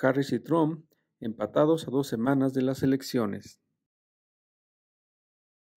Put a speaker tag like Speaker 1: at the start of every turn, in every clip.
Speaker 1: Harris y Trump empatados a dos semanas de las elecciones.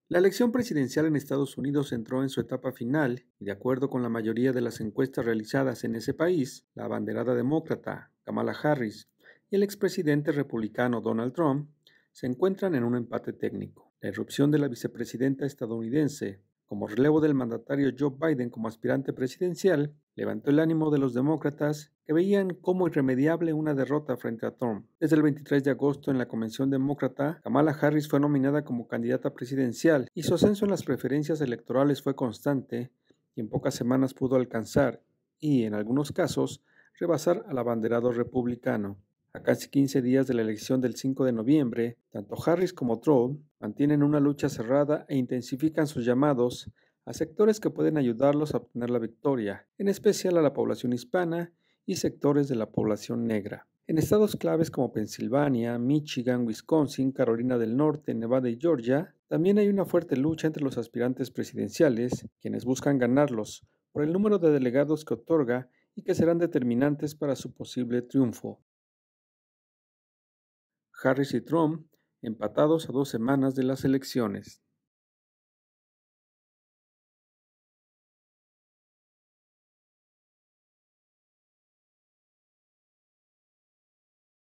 Speaker 1: La elección presidencial en Estados Unidos
Speaker 2: entró en su etapa final y de acuerdo con la mayoría de las encuestas realizadas en ese país, la abanderada demócrata Kamala Harris y el expresidente republicano Donald Trump se encuentran en un empate técnico. La irrupción de la vicepresidenta estadounidense como relevo del mandatario Joe Biden como aspirante presidencial, levantó el ánimo de los demócratas que veían como irremediable una derrota frente a Trump. Desde el 23 de agosto en la Convención Demócrata, Kamala Harris fue nominada como candidata presidencial y su ascenso en las preferencias electorales fue constante y en pocas semanas pudo alcanzar y, en algunos casos, rebasar al abanderado republicano. A casi 15 días de la elección del 5 de noviembre, tanto Harris como Trump mantienen una lucha cerrada e intensifican sus llamados a sectores que pueden ayudarlos a obtener la victoria, en especial a la población hispana y sectores de la población negra. En estados claves como Pensilvania, Michigan, Wisconsin, Carolina del Norte, Nevada y Georgia, también hay una fuerte lucha entre los aspirantes presidenciales, quienes buscan ganarlos, por el número de delegados que otorga y que serán determinantes
Speaker 1: para su posible triunfo. Harris y Trump empatados a dos semanas de las elecciones.